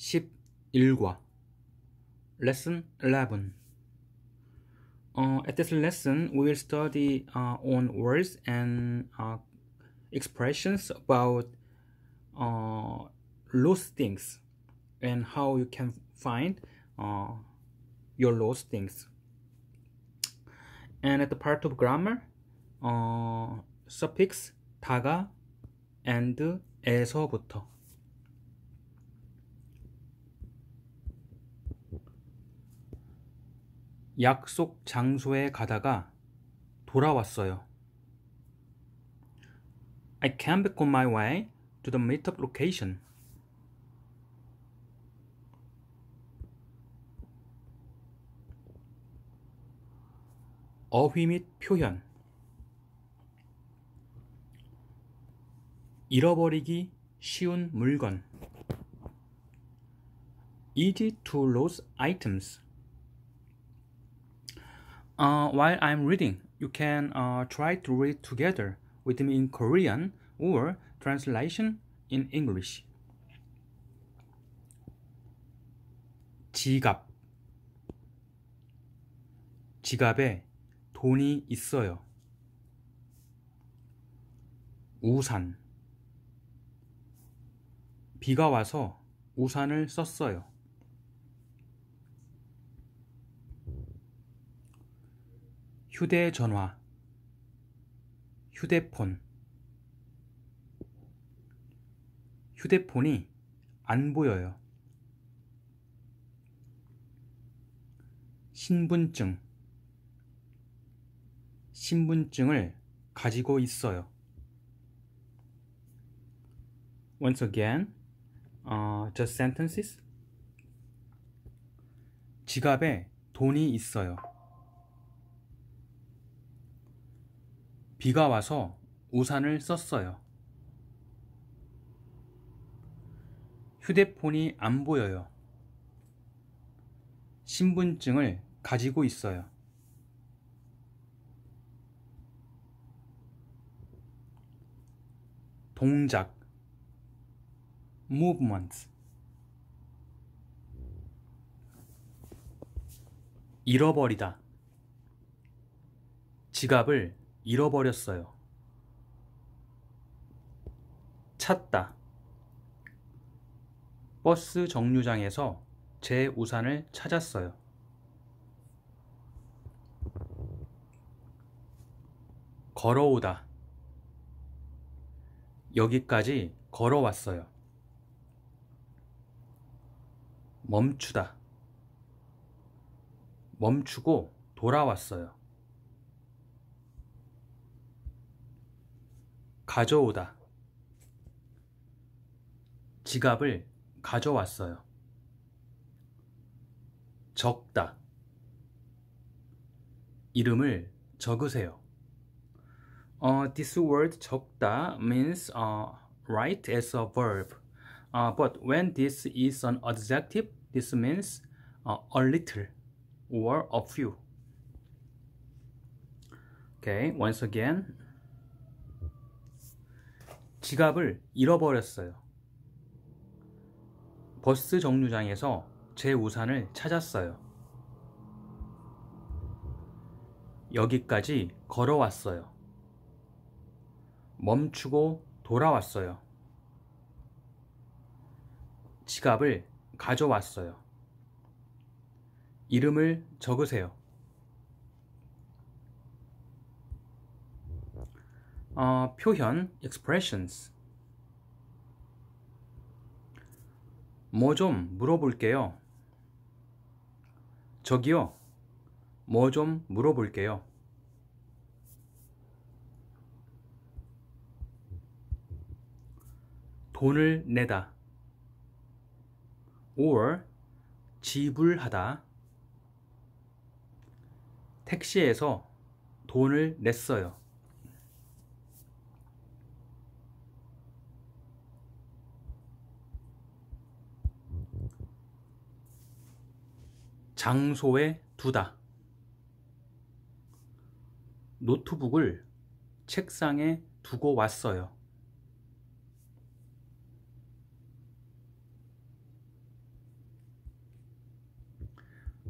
11과 Lesson 11 uh, At this lesson, we will study uh, on words and uh, expressions about uh, lost things and how you can find uh, your lost things. And at the part of grammar, uh, suffix 다가 and 에서부터 약속 장소에 가다가 돌아왔어요. I came back on my way to the meetup location. 어휘 및 표현 잃어버리기 쉬운 물건 easy to lose items Uh, while I'm reading, you can uh, try to read together with me in Korean or translation in English. 지갑 지갑에 돈이 있어요. 우산 비가 와서 우산을 썼어요. 휴대전화 휴대폰 휴대폰이 안 보여요. 신분증 신분증을 가지고 있어요. Once again, uh, the sentences. 지갑에 돈이 있어요. 비가 와서 우산을 썼어요. 휴대폰이 안 보여요. 신분증을 가지고 있어요. 동작 movement 잃어버리다 지갑을 잃어버렸어요. 찾다. 버스 정류장에서 제 우산을 찾았어요. 걸어오다. 여기까지 걸어왔어요. 멈추다. 멈추고 돌아왔어요. 가져오다. 지갑을 가져왔어요. 적다. 이름을 적으세요. Uh, this word 적다 means uh, write as a verb. Uh, but when this is an adjective, this means uh, a little or a few. Okay, once again. 지갑을 잃어버렸어요. 버스 정류장에서 제 우산을 찾았어요. 여기까지 걸어왔어요. 멈추고 돌아왔어요. 지갑을 가져왔어요. 이름을 적으세요. 어, 표현 expressions 뭐 좀 물어볼게요 저기요 뭐 좀 물어볼게요 돈을 내다 or 지불하다 택시에서 돈을 냈어요 장소에 두다. 노트북을 책상에 두고 왔어요.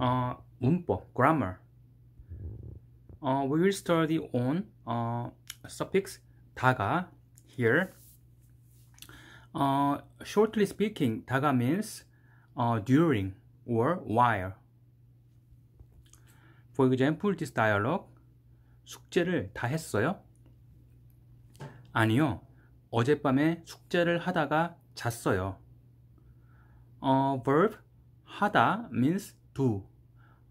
어, 문법, grammar. 어, we will study on 어, suffix 다가 here. 어, shortly speaking, 다가 means 어, during or while. 보이기 전에 풀 디스 다이얼로 숙제를 다 했어요? 아니요. 어젯밤에 숙제를 하다가 잤어요. 어, verb 하다 means do.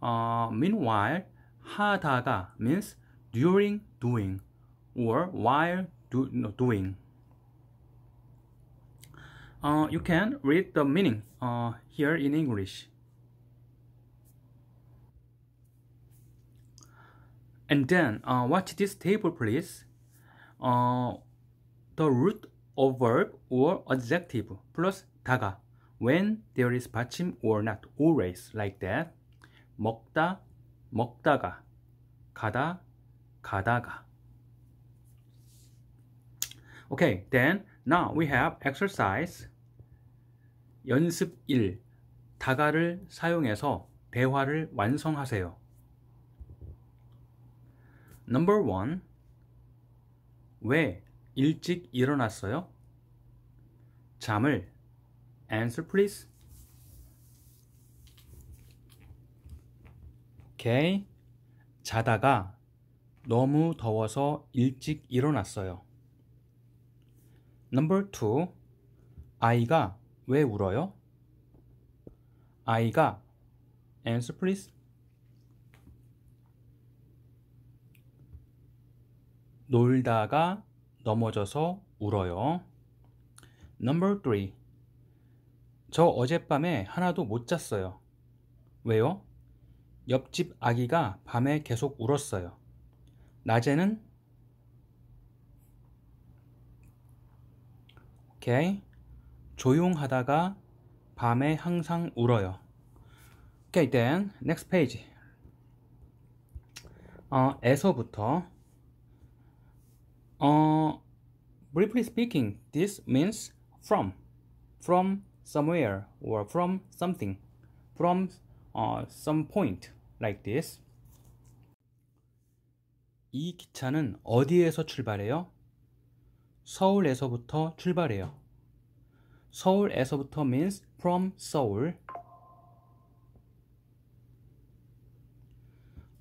어, meanwhile 하다가 means during doing or while d o doing. Uh, you can read the meaning uh, here in English. And then uh, watch this table please. Uh, the root of verb or adjective plus 다가 when there is 받침 or not always like that. 먹다 먹다가 가다 가다가 Okay, then now we have exercise 연습 1 다가를 사용해서 대화를 완성하세요. Number one. 왜 일찍 일어났어요? 잠을 answer please. 오케이. 자다가 너무 더워서 일찍 일어났어요. Number two. 아이가 왜 울어요? 아이가 answer please. 놀다가 넘어져서 울어요. Number three. 저 어젯밤에 하나도 못 잤어요. 왜요? 옆집 아기가 밤에 계속 울었어요. 낮에는 오케이. 조용하다가 밤에 항상 울어요. 오케이, okay, then next page. 어, 에서부터 Uh, briefly speaking, this means from, from somewhere or from something, from uh, some point like this. 이 기차는 어디에서 출발해요? 서울에서부터 출발해요. 서울에서부터 means from Seoul.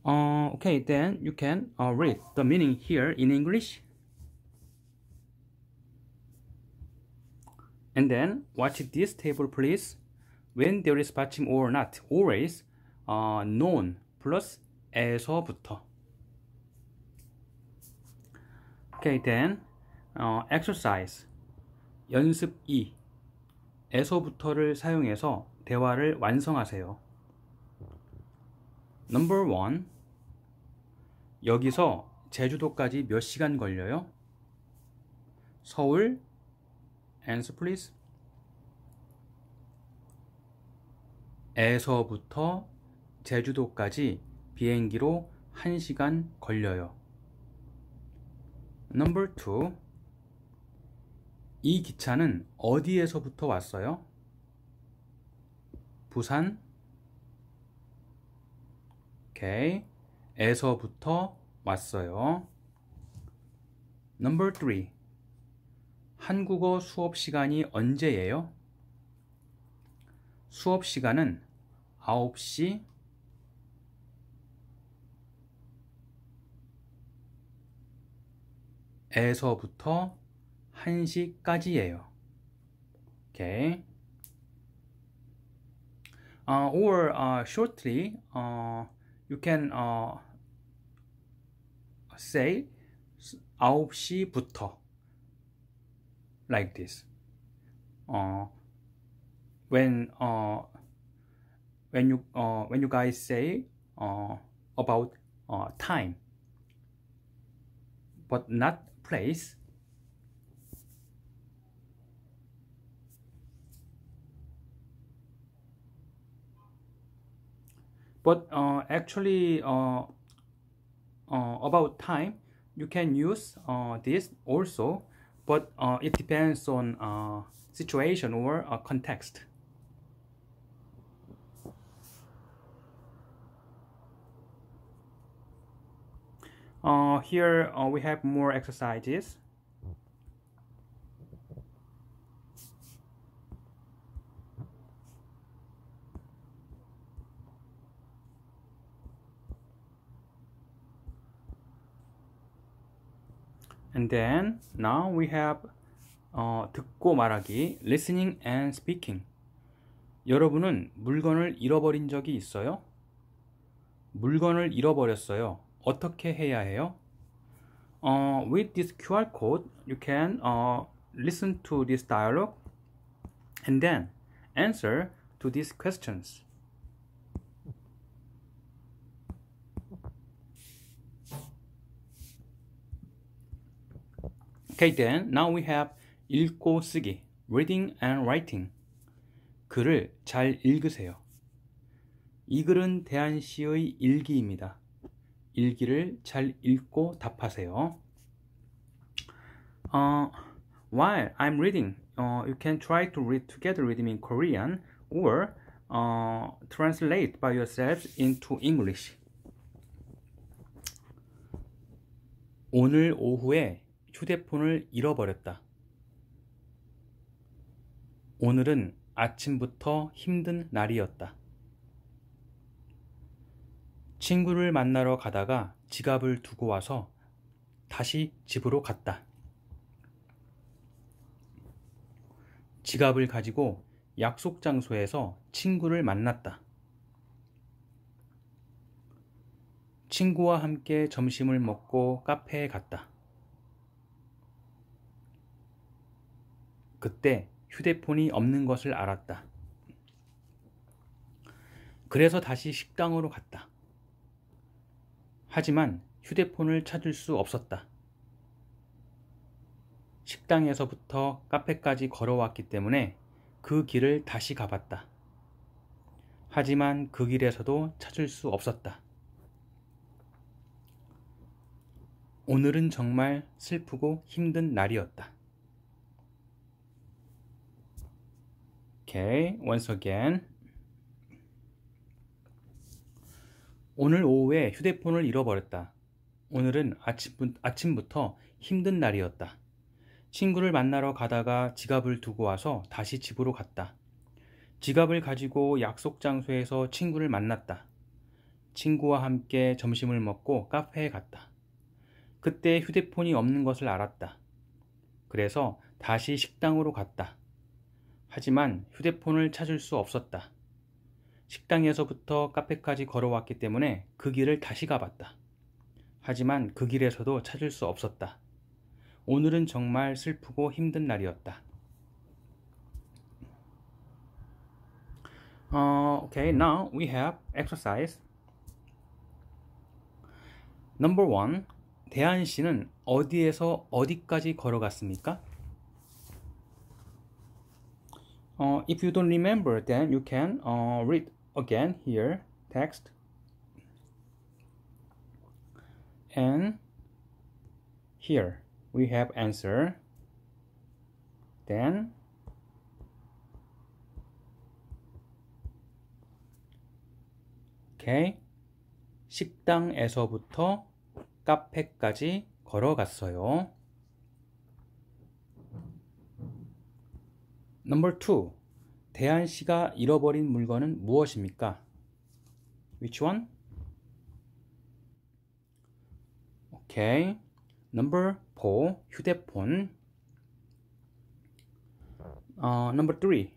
Uh, okay, then you can uh, read the meaning here in English. And then watch this table please. When there is 받침 or not, always uh, known plus 에서부터. Okay, then uh, exercise 연습 2 에서부터를 사용해서 대화를 완성하세요. Number 1 여기서 제주도까지 몇 시간 걸려요? 서울 Answer please. 에서부터 제주도까지 비행기로 1시간 걸려요. Number 2. 이 기차는 어디에서부터 왔어요? 부산 오케이. 에서부터 왔어요. Number 3. 한국어 수업 시간이 언제예요? 수업 시간은 9시 에서부터 1시까지예요. 오케이. Uh, or uh, shortly, uh, you can uh, say 9시부터 like this. Uh, when uh, when you uh, when you guys say uh, about uh, time, but not place. But uh, actually, uh, uh, about time, you can use uh, this also but uh, it depends on uh, situation or uh, context. Uh, here uh, we have more exercises. And then now we have 어, 듣고 말하기 listening and speaking. 여러분은 물건을 잃어버린 적이 있어요? 물건을 잃어버렸어요. 어떻게 해야 해요? Uh, with this QR code, you can uh, listen to this dialogue and then answer to these questions. Okay then, now we have 읽고 쓰기, reading and writing. 글을 잘 읽으세요. 이 글은 대한 시의 일기입니다. 일기를 잘 읽고 답하세요. Uh, while I'm reading, uh, you can try to read together with me in Korean or uh, translate by yourselves into English. 오늘 오후에 휴대폰을 잃어버렸다. 오늘은 아침부터 힘든 날이었다. 친구를 만나러 가다가 지갑을 두고 와서 다시 집으로 갔다. 지갑을 가지고 약속 장소에서 친구를 만났다. 친구와 함께 점심을 먹고 카페에 갔다. 그때 휴대폰이 없는 것을 알았다. 그래서 다시 식당으로 갔다. 하지만 휴대폰을 찾을 수 없었다. 식당에서부터 카페까지 걸어왔기 때문에 그 길을 다시 가봤다. 하지만 그 길에서도 찾을 수 없었다. 오늘은 정말 슬프고 힘든 날이었다. Okay, once again. 오늘 오후에 휴대폰을 잃어버렸다. 오늘은 아침, 아침부터 힘든 날이었다. 친구를 만나러 가다가 지갑을 두고 와서 다시 집으로 갔다. 지갑을 가지고 약속 장소에서 친구를 만났다. 친구와 함께 점심을 먹고 카페에 갔다. 그때 휴대폰이 없는 것을 알았다. 그래서 다시 식당으로 갔다. 하지만 휴대폰을 찾을 수 없었다. 식당에서부터 카페까지 걸어왔기 때문에 그 길을 다시 가봤다. 하지만 그 길에서도 찾을 수 없었다. 오늘은 정말 슬프고 힘든 날이었다. u 어, okay, now we have exercise. Number one, 대한 씨는 어디에서 어디까지 걸어갔습니까? Uh, if you don't remember, then you can uh, read again here text and here we have answer then okay 식당에서부터 카페까지 걸어갔어요. Number two. 대한 씨가 잃어버린 물건은 무엇입니까? Which one? Okay. Number four. 휴대폰. 어, number three.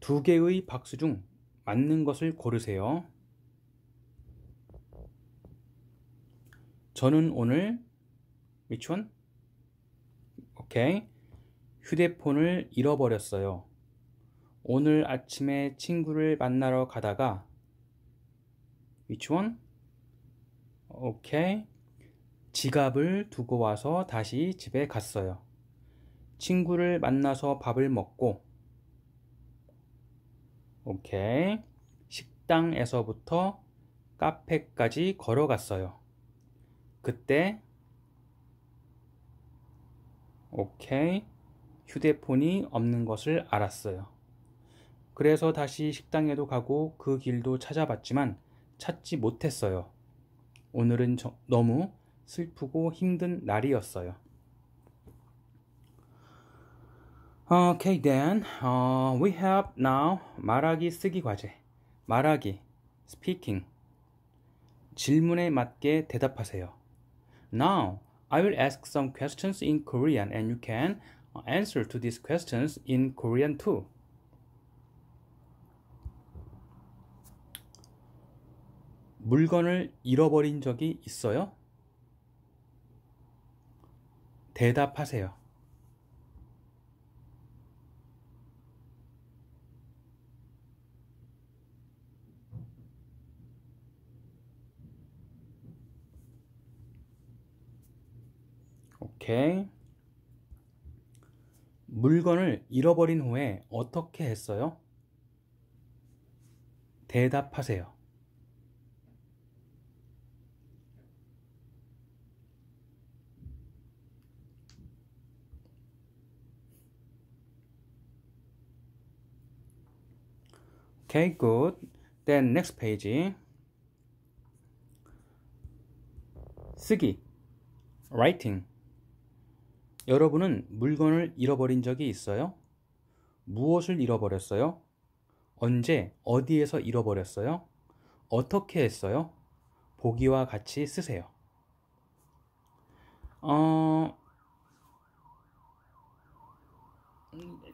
두 개의 박수 중 맞는 것을 고르세요. 저는 오늘 which one? Okay. 휴대폰을 잃어버렸어요. 오늘 아침에 친구를 만나러 가다가 Which one? 오케이. 지갑을 두고 와서 다시 집에 갔어요. 친구를 만나서 밥을 먹고 오케이. 식당에서부터 카페까지 걸어갔어요. 그때 오케이. 휴대폰이 없는 것을 알았어요. 그래서 다시 식당에도 가고 그 길도 찾아봤지만 찾지 못했어요. 오늘은 너무 슬프고 힘든 날이었어요. Okay then, uh, we have now 말하기 쓰기 과제. 말하기, speaking. 질문에 맞게 대답하세요. Now, I will ask some questions in Korean and you can answer to these questions in Korean too. 물건을 잃어버린 적이 있어요? 대답하세요. 오케이. 물건을 잃어버린 후에 어떻게 했어요? 대답하세요. Okay, good. Then next page. 쓰기, writing. 여러분은 물건을 잃어버린 적이 있어요? 무엇을 잃어버렸어요? 언제, 어디에서 잃어버렸어요? 어떻게 했어요? 보기와 같이 쓰세요. 어,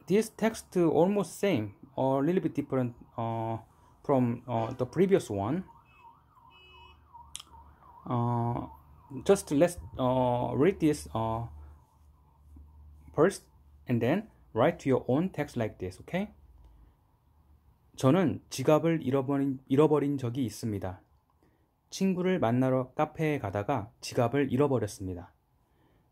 this text almost same or a little bit different uh, from uh, the previous one. Uh, just let's uh, read this uh, first and then write your own text like this, okay? 저는 지갑을 잃어버린, 잃어버린 적이 있습니다. 친구를 만나러 카페에 가다가 지갑을 잃어버렸습니다.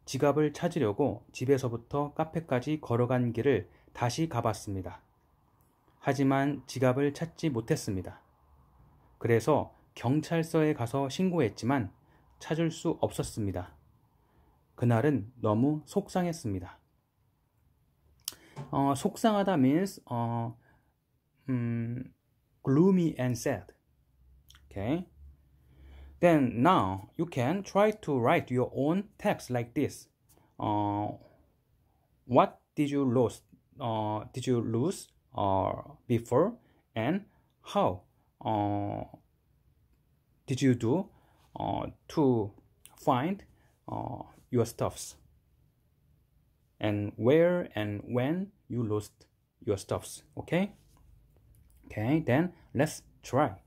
지갑을 찾으려고 집에서부터 카페까지 걸어간 길을 다시 가봤습니다. 하지만 지갑을 찾지 못했습니다. 그래서 경찰서에 가서 신고했지만 찾을 수 없었습니다. 그날은 너무 속상했습니다. 어, 속상하다 means 어, 음, gloomy and sad. Okay. Then now you can try to write your own text like this. Uh, what did you lose? Uh, did you lose uh, before? And how uh, did you do uh, to find uh, your stuffs? and where and when you lost your stuffs okay okay then let's try